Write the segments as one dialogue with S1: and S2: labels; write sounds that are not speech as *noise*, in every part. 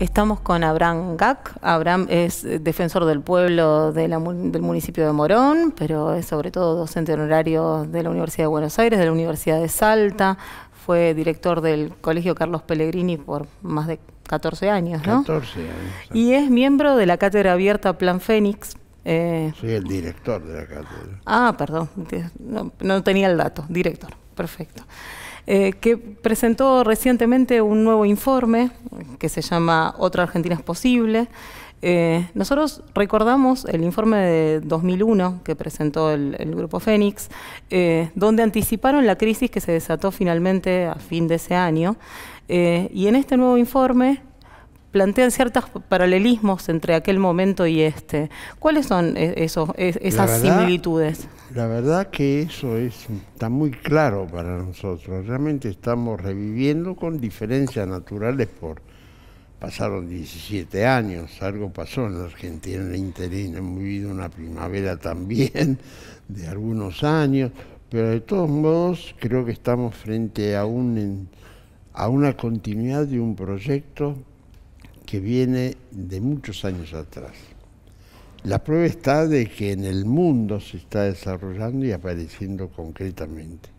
S1: Estamos con Abraham Gac. Abraham es defensor del pueblo del municipio de Morón, pero es sobre todo docente honorario de la Universidad de Buenos Aires, de la Universidad de Salta. Fue director del Colegio Carlos Pellegrini por más de 14 años, ¿no? 14 años. Y es miembro de la Cátedra Abierta Plan Fénix. Eh,
S2: Soy el director de la cátedra.
S1: Ah, perdón. no tenía el dato. Director. Perfecto. Eh, que presentó recientemente un nuevo informe que se llama Otra Argentina es posible. Eh, nosotros recordamos el informe de 2001 que presentó el, Grupo Fénix, eh, donde anticiparon la crisis que se desató finalmente a fin de ese año. y en este nuevo informe plantean ciertos paralelismos entre aquel momento y este. ¿Cuáles son e-, esos, e-, esas similitudes?
S2: La verdad que eso es, está muy claro para nosotros. Realmente estamos reviviendo con diferencias naturales por... Pasaron 17 años, algo pasó en la Argentina, en la hemos vivido una primavera también *laughs* de algunos años, pero de todos modos creo que estamos frente a, un, a una continuidad de un proyecto que viene de muchos años atrás. La prueba está de que en el mundo se está desarrollando y apareciendo concretamente.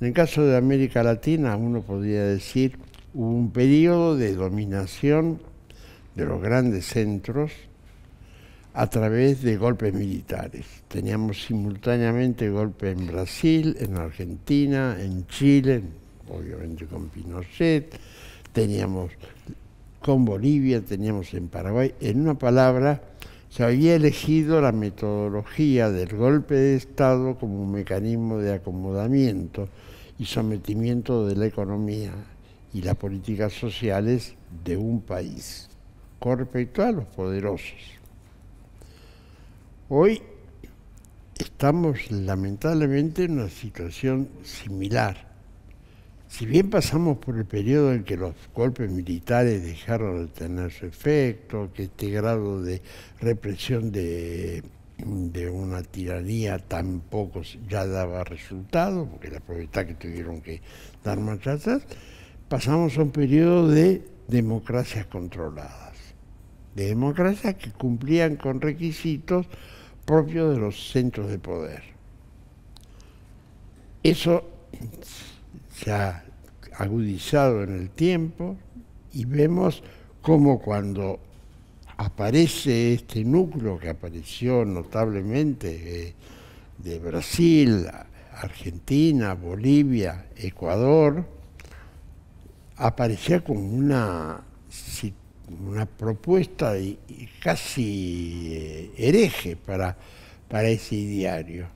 S2: En el caso de América Latina, uno podría decir, hubo un periodo de dominación de los grandes centros a través de golpes militares. Teníamos simultáneamente golpes en Brasil, en Argentina, en Chile, obviamente con Pinochet, teníamos con Bolivia, teníamos en Paraguay. En una palabra, se había elegido la metodología del golpe de Estado como un mecanismo de acomodamiento y sometimiento de la economía y las políticas sociales de un país con respecto a los poderosos. Hoy estamos lamentablemente en una situación similar si bien pasamos por el periodo en que los golpes militares dejaron de tener su efecto, que este grado de represión de, una tiranía tampoco ya daba resultado, porque la probabilidad que tuvieron que dar marchas, pasamos a un periodo de democracias controladas, de democracias que cumplían con requisitos propios de los centros de poder. Eso se ha agudizado en el tiempo y vemos cómo cuando aparece este núcleo que apareció notablemente eh, de, Brasil, Argentina, Bolivia, Ecuador, aparecía con una, una propuesta casi eh, hereje para, para ese diario.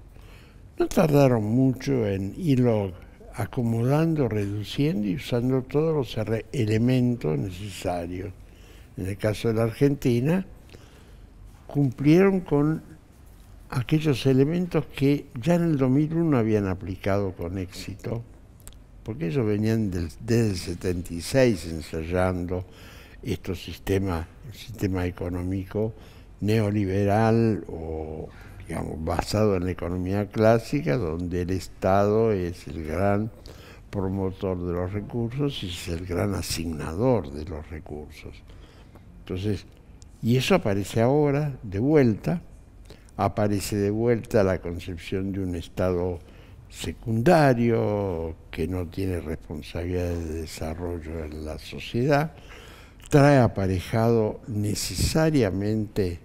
S2: No tardaron mucho en irlo acomodando, reduciendo y usando todos los elementos necesarios. En el caso de la Argentina, cumplieron con aquellos elementos que ya en el 2001 habían aplicado con éxito, porque ellos venían desde el 76 ensayando estos sistemas, el sistema económico neoliberal o basado en la economía clásica, donde el Estado es el gran promotor de los recursos y es el gran asignador de los recursos. Entonces, y eso aparece ahora de vuelta, aparece de vuelta la concepción de un Estado secundario que no tiene responsabilidad de desarrollo en la sociedad, trae aparejado necesariamente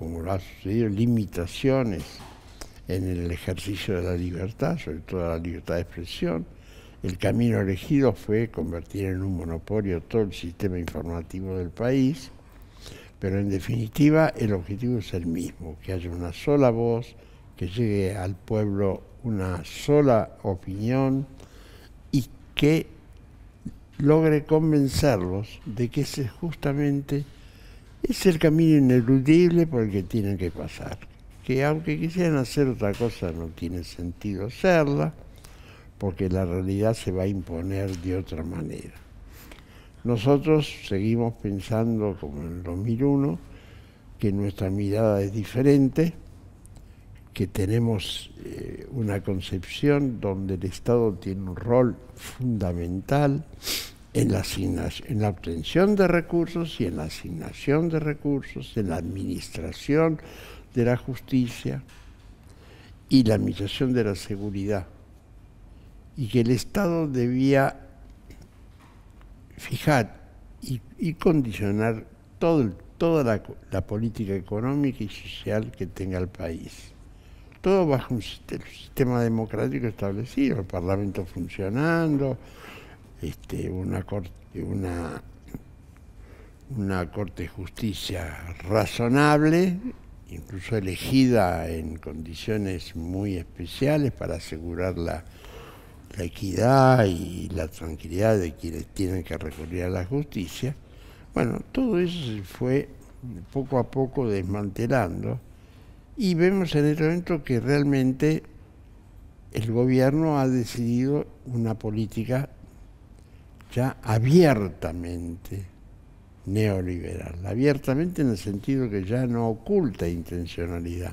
S2: como lo ha sucedido, limitaciones en el ejercicio de la libertad, sobre todo la libertad de expresión. El camino elegido fue convertir en un monopolio todo el sistema informativo del país, pero en definitiva el objetivo es el mismo, que haya una sola voz, que llegue al pueblo una sola opinión y que logre convencerlos de que ese es justamente es el camino ineludible por el que tienen que pasar. Que aunque quisieran hacer otra cosa, no tiene sentido hacerla, porque la realidad se va a imponer de otra manera. Nosotros seguimos pensando, como en el 2001, que nuestra mirada es diferente, que tenemos eh, una concepción donde el Estado tiene un rol fundamental, en la, en la obtención de recursos y en la asignación de recursos, en la administración de la justicia y la administración de la seguridad. Y que el Estado debía fijar y, condicionar toda la, política económica y social que tenga el país. Todo bajo un sistema democrático establecido, el Parlamento funcionando, este, una, corte, una, una corte de justicia razonable, incluso elegida en condiciones muy especiales para asegurar la, la equidad y la tranquilidad de quienes tienen que recurrir a la justicia. Bueno, todo eso se fue poco a poco desmantelando y vemos en el momento que realmente el gobierno ha decidido una política ya abiertamente neoliberal, abiertamente en el sentido que ya no oculta intencionalidad.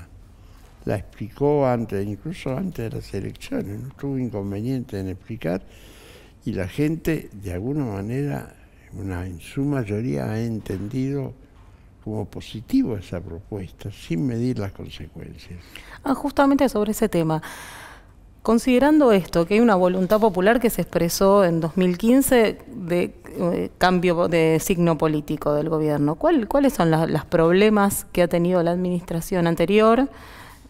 S2: La explicó antes, incluso antes de las elecciones, no tuvo inconveniente en explicar y la gente de alguna manera, en su mayoría, ha entendido como positivo esa propuesta, sin medir las consecuencias.
S1: Ah, justamente sobre ese tema. Considerando esto, que hay una voluntad popular que se expresó en 2015 de eh, cambio de signo político del gobierno, ¿cuáles son los problemas que ha tenido la administración anterior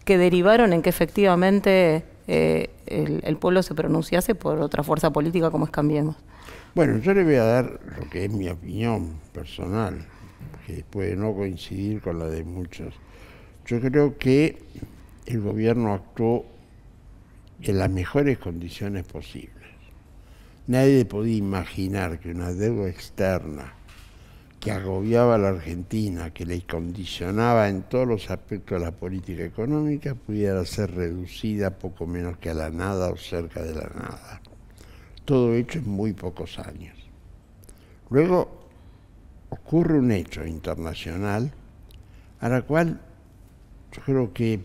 S1: que derivaron en que efectivamente eh, el, el, pueblo se pronunciase por otra fuerza política como es Cambiemos?
S2: Bueno, yo le voy a dar lo que es mi opinión personal, que puede no coincidir con la de muchos. Yo creo que el gobierno actuó en las mejores condiciones posibles. Nadie podía imaginar que una deuda externa que agobiaba a la Argentina, que le condicionaba en todos los aspectos de la política económica, pudiera ser reducida poco menos que a la nada o cerca de la nada. Todo hecho en muy pocos años. Luego ocurre un hecho internacional a la cual yo creo que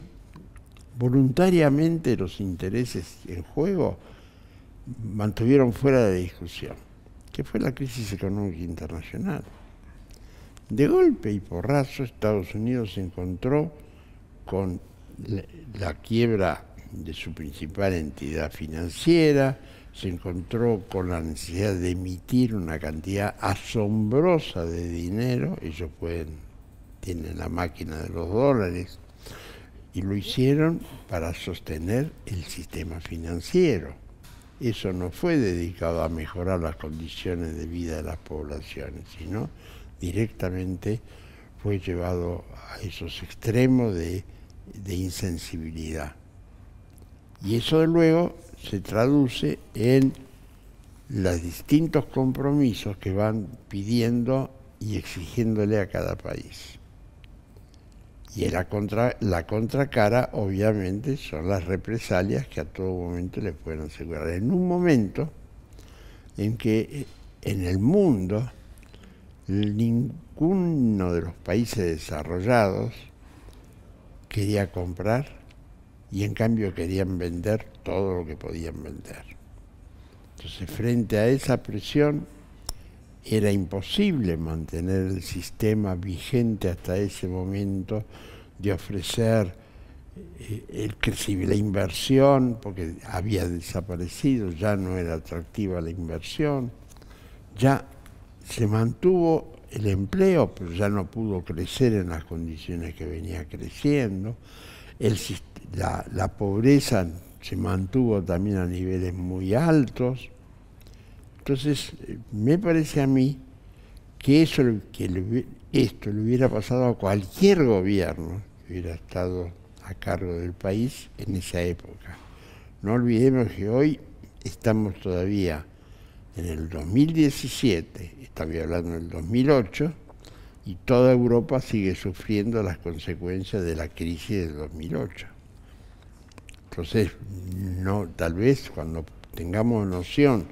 S2: voluntariamente los intereses en juego mantuvieron fuera de discusión, que fue la crisis económica internacional. De golpe y porrazo Estados Unidos se encontró con la quiebra de su principal entidad financiera, se encontró con la necesidad de emitir una cantidad asombrosa de dinero, ellos tienen la máquina de los dólares, y lo hicieron para sostener el sistema financiero. Eso no fue dedicado a mejorar las condiciones de vida de las poblaciones, sino directamente fue llevado a esos extremos de, insensibilidad. Y eso luego se traduce en los distintos compromisos que van pidiendo y exigiéndole a cada país. Y la, contra, la contracara, obviamente, son las represalias que a todo momento le pueden asegurar. En un momento en que eh, en el mundo ninguno de los países desarrollados quería comprar y en cambio querían vender todo lo que podían vender. Entonces, frente a esa presión, era imposible mantener el sistema vigente hasta ese momento de ofrecer eh, el la inversión, porque había desaparecido, ya no era atractiva la inversión, ya se mantuvo el empleo, pero ya no pudo crecer en las condiciones que venía creciendo, la, pobreza se mantuvo también a niveles muy altos. Entonces, eh, me parece a mí que eso que esto le hubiera pasado a cualquier gobierno que hubiera estado a cargo del país en esa época. No olvidemos que hoy estamos todavía en el 2017, estamos hablando del 2008, y toda Europa sigue sufriendo las consecuencias de la crisis del 2008. Entonces, no, tal vez cuando tengamos noción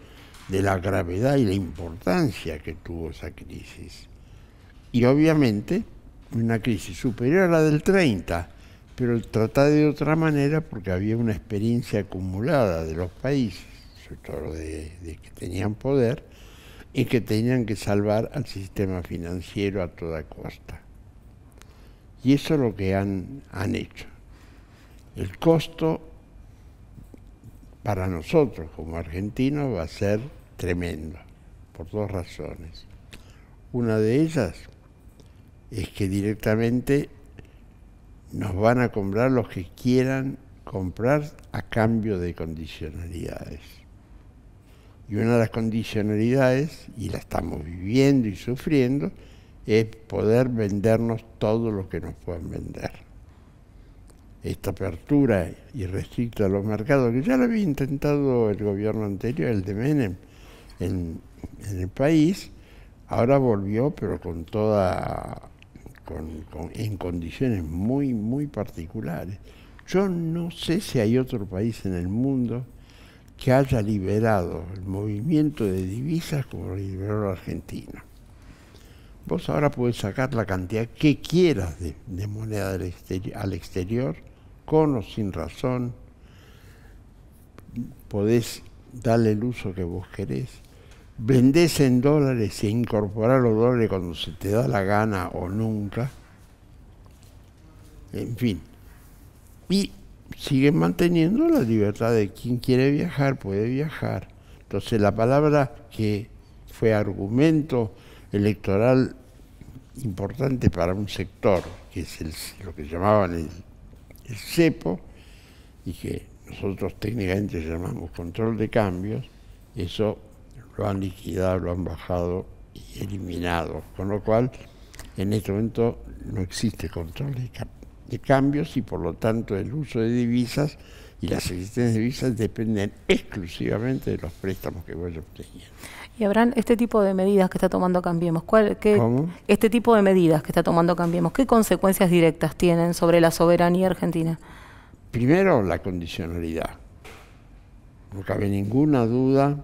S2: de la gravedad y la importancia que tuvo esa crisis, y obviamente una crisis superior a la del 30, pero tratada de otra manera porque había una experiencia acumulada de los países, sobre todo de, que tenían poder, y que tenían que salvar al sistema financiero a toda costa. Y eso es lo que han, han hecho. El costo para nosotros como argentinos va a ser tremendo, por dos razones. Una de ellas, es que directamente nos van a comprar los que quieran comprar a cambio de condicionalidades. Y una de las condicionalidades, y la estamos viviendo y sufriendo, es poder vendernos todo lo que nos puedan vender. Esta apertura irrestricta a los mercados, que ya lo había intentado el gobierno anterior, el de Menem, en el país, ahora volvió, pero con toda con, en condiciones muy, muy particulares. Yo no sé si hay otro país en el mundo que haya liberado el movimiento de divisas como lo liberó la Argentina. Vos ahora podés sacar la cantidad que quieras de, moneda al exterior, con o sin razón, podés darle el uso que vos querés vendés en dólares e incorpora los dólares cuando se te da la gana o nunca, en fin. Y siguen manteniendo la libertad de quien quiere viajar, puede viajar. Entonces la palabra que fue argumento electoral importante para un sector, que es lo que llamaban el, el CEPO, y que nosotros técnicamente llamamos control de cambios, eso lo han liquidado, lo han bajado y eliminado. Con lo cual, en este momento no existe control de, cambios y por lo tanto el uso de divisas y las existencias de divisas dependen exclusivamente de los préstamos que a obtener.
S1: Y habrán este tipo de medidas que está tomando Cambiemos, qué, ¿Cómo? Este tipo de medidas que está tomando Cambiemos, ¿qué consecuencias directas tienen sobre la soberanía argentina?
S2: Primero, la condicionalidad. No cabe ninguna duda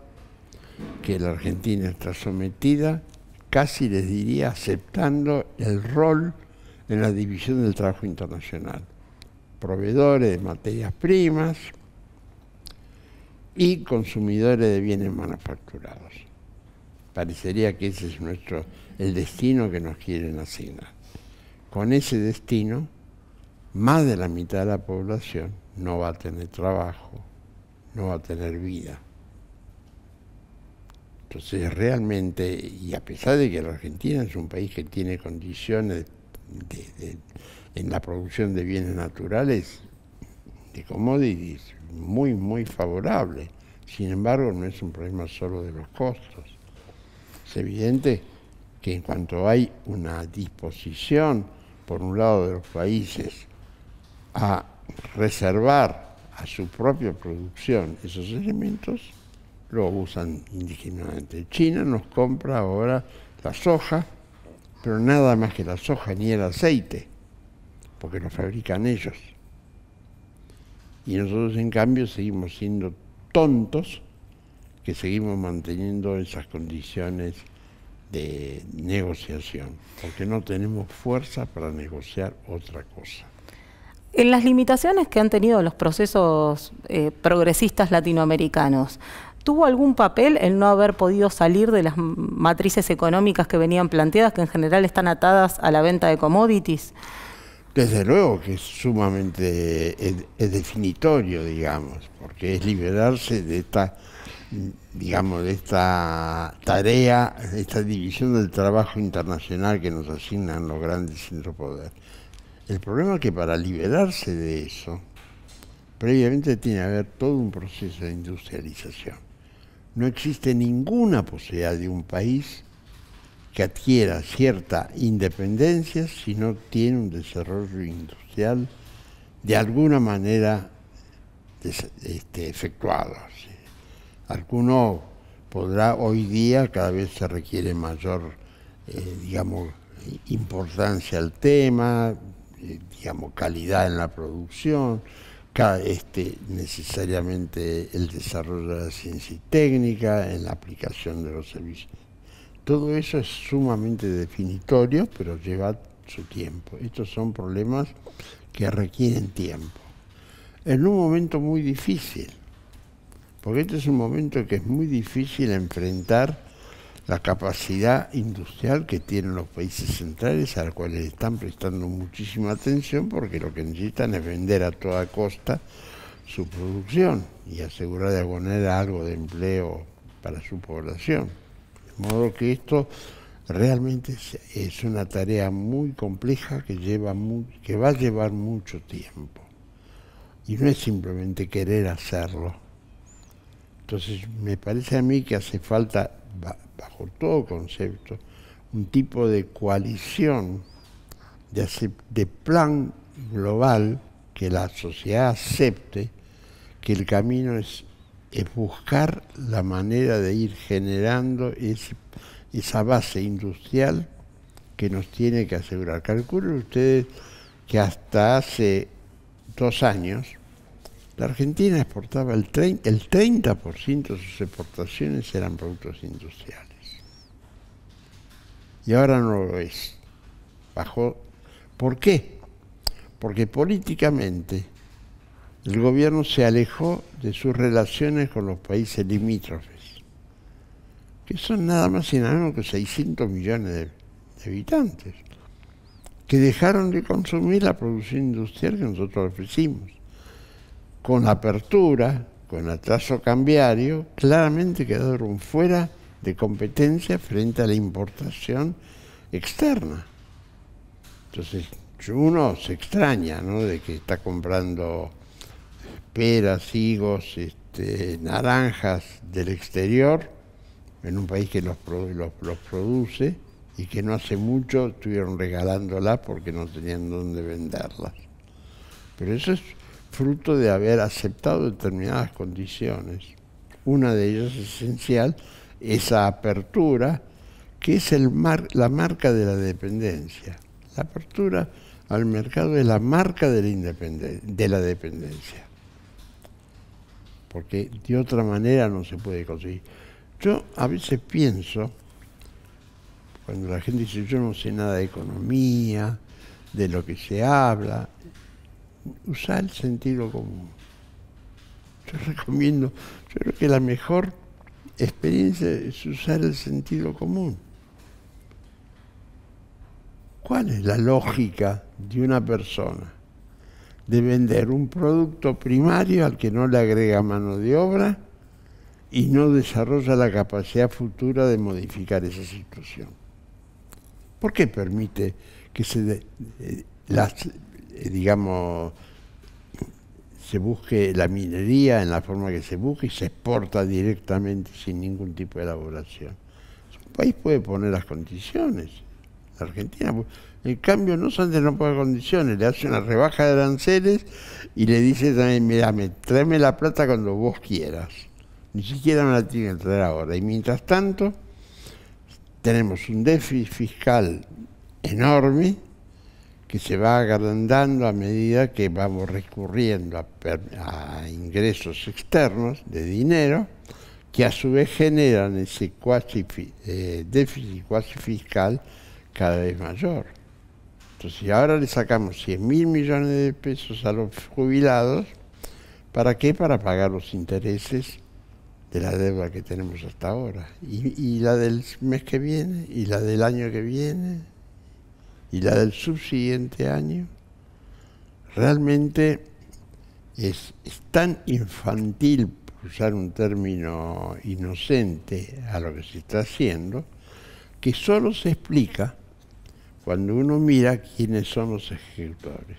S2: que la Argentina está sometida, casi les diría aceptando el rol en la división del trabajo internacional. Proveedores de materias primas y consumidores de bienes manufacturados. Parecería que ese es nuestro, el destino que nos quieren asignar. Con ese destino, más de la mitad de la población no va a tener trabajo, no va a tener vida. Entonces realmente, y a pesar de que la Argentina es un país que tiene condiciones en la producción de bienes naturales, de commodities, muy, muy favorable. sin embargo no es un problema solo de los costos. Es evidente que en cuanto hay una disposición, por un lado, de los países a reservar a su propia producción esos elementos, lo usan indígenamente. China nos compra ahora la soja, pero nada más que la soja ni el aceite, porque lo fabrican ellos. Y nosotros en cambio seguimos siendo tontos que seguimos manteniendo esas condiciones de negociación, porque no tenemos fuerza para negociar otra cosa.
S1: En las limitaciones que han tenido los procesos eh, progresistas latinoamericanos, ¿Tuvo algún papel el no haber podido salir de las matrices económicas que venían planteadas, que en general están atadas a la venta de commodities?
S2: Desde luego que es sumamente es, definitorio, digamos, porque es liberarse de esta, digamos, de esta tarea, de esta división del trabajo internacional que nos asignan los grandes centros poder. El problema es que para liberarse de eso, previamente tiene que haber todo un proceso de industrialización no existe ninguna posibilidad de un país que adquiera cierta independencia si no tiene un desarrollo industrial de alguna manera este, efectuado. Alguno podrá, hoy día cada vez se requiere mayor, eh, digamos, importancia al tema, eh, digamos, calidad en la producción, este, necesariamente el desarrollo de la ciencia y técnica, en la aplicación de los servicios. Todo eso es sumamente definitorio, pero lleva su tiempo. Estos son problemas que requieren tiempo. En un momento muy difícil, porque este es un momento que es muy difícil enfrentar la capacidad industrial que tienen los países centrales, a los cuales están prestando muchísima atención porque lo que necesitan es vender a toda costa su producción y asegurar de abonar algo de empleo para su población. De modo que esto realmente es una tarea muy compleja que, lleva que va a llevar mucho tiempo. Y no es simplemente querer hacerlo. Entonces me parece a mí que hace falta bajo todo concepto, un tipo de coalición, de, plan global que la sociedad acepte, que el camino es, buscar la manera de ir generando esa base industrial que nos tiene que asegurar. Calculen ustedes que hasta hace dos años la Argentina exportaba el 30%, el 30 de sus exportaciones eran productos industriales. Y ahora no lo es. Bajó. ¿Por qué? Porque políticamente el gobierno se alejó de sus relaciones con los países limítrofes, que son nada más y nada menos que 600 millones de habitantes, que dejaron de consumir la producción industrial que nosotros ofrecimos con apertura, con atraso cambiario, claramente quedaron fuera de competencia frente a la importación externa. Entonces, uno se extraña, De que está comprando peras, higos, este, naranjas del exterior, en un país que los, produce y que no hace mucho estuvieron regalándolas porque no tenían dónde venderlas. Pero eso es fruto de haber aceptado determinadas condiciones. Una de ellas esencial, esa apertura, que es el la marca de la dependencia. La apertura al mercado es la marca de la, de la dependencia. Porque de otra manera no se puede conseguir. Yo a veces pienso, cuando la gente dice yo no sé nada de economía, de lo que se habla, usar el sentido común. Yo recomiendo, yo creo que la mejor experiencia es usar el sentido común. ¿Cuál es la lógica de una persona? De vender un producto primario al que no le agrega mano de obra y no desarrolla la capacidad futura de modificar esa situación. ¿Por qué permite que se eh, las eh, digamos, se busque la minería en la forma que se busque y se exporta directamente sin ningún tipo de elaboración. Un país puede poner las condiciones. La Argentina, en cambio no solamente no pone condiciones, le hace una rebaja de aranceles y le dice también, mirame tráeme la plata cuando vos quieras. Ni siquiera me la tiene que traer ahora. Y mientras tanto, tenemos un déficit fiscal enorme, que se va agrandando a medida que vamos recurriendo a, ingresos externos de dinero, que a su vez generan ese cuasi, eh, déficit cuasi fiscal cada vez mayor. Entonces, si ahora le sacamos 100 mil millones de pesos a los jubilados, ¿para qué? Para pagar los intereses de la deuda que tenemos hasta ahora. y la del mes que viene, y la del año que viene, y la del subsiguiente año, realmente es, tan infantil, por usar un término inocente a lo que se está haciendo, que solo se explica cuando uno mira quiénes son los ejecutores.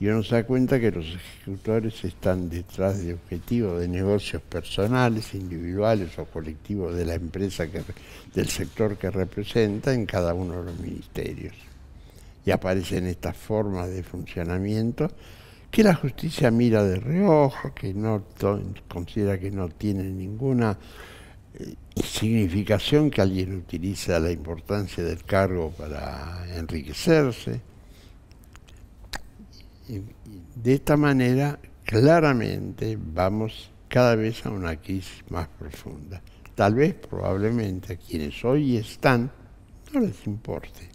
S2: Y uno se da cuenta que los ejecutores están detrás de objetivos de negocios personales, individuales o colectivos de la empresa, que, del sector que representa en cada uno de los ministerios y aparecen estas formas de funcionamiento que la justicia mira de reojo, que no considera que no tiene ninguna eh, significación que alguien utiliza la importancia del cargo para enriquecerse. de esta manera, claramente vamos cada vez a una crisis más profunda. Tal vez, probablemente, a quienes hoy están no les importe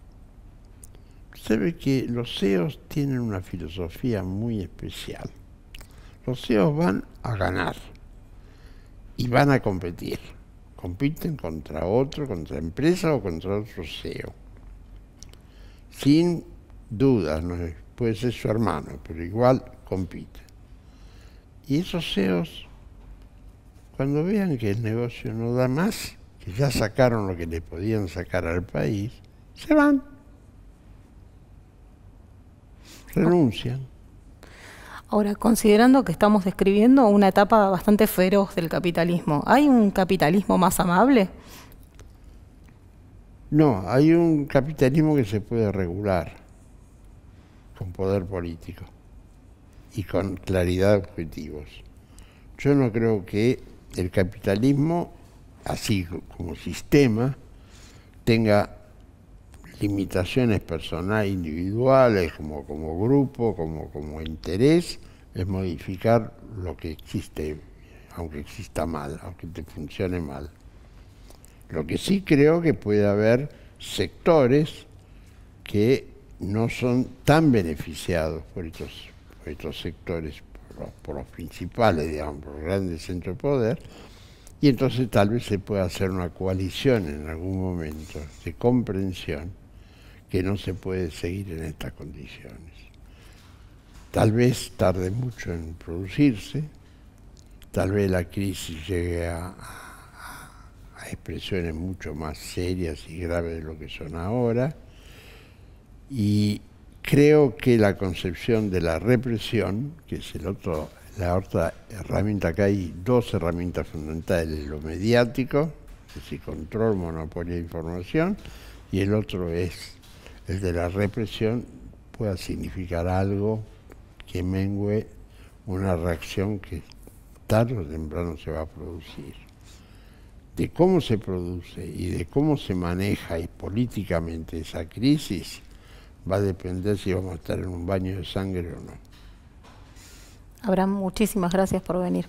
S2: ve que los CEOs tienen una filosofía muy especial. Los CEOs van a ganar y van a competir. Compiten contra otro, contra empresa o contra otro CEO. Sin dudas, puede ser su hermano, pero igual compiten. Y esos CEOs, cuando vean que el negocio no da más, que ya sacaron lo que le podían sacar al país, se van renuncian.
S1: Ahora, considerando que estamos describiendo una etapa bastante feroz del capitalismo, ¿hay un capitalismo más amable?
S2: No, hay un capitalismo que se puede regular con poder político y con claridad de objetivos. Yo no creo que el capitalismo, así como sistema, tenga limitaciones personales, individuales, como, como grupo, como, como interés, es modificar lo que existe, aunque exista mal, aunque te funcione mal. Lo que sí creo que puede haber sectores que no son tan beneficiados por estos, estos sectores, por los, por los principales, digamos, por los grandes centros de poder, y entonces tal vez se pueda hacer una coalición en algún momento de comprensión que no se puede seguir en estas condiciones. Tal vez tarde mucho en producirse, tal vez la crisis llegue a, expresiones mucho más serias y graves de lo que son ahora, y creo que la concepción de la represión, que es el otro, la otra herramienta que hay, dos herramientas fundamentales, lo mediático, es decir, control, monopolio de información, y el otro es el de la represión pueda significar algo que mengue una reacción que tarde o temprano se va a producir. De cómo se produce y de cómo se maneja y políticamente esa crisis va a depender si vamos a estar en un baño de sangre o no.
S1: Abraham, muchísimas gracias por venir.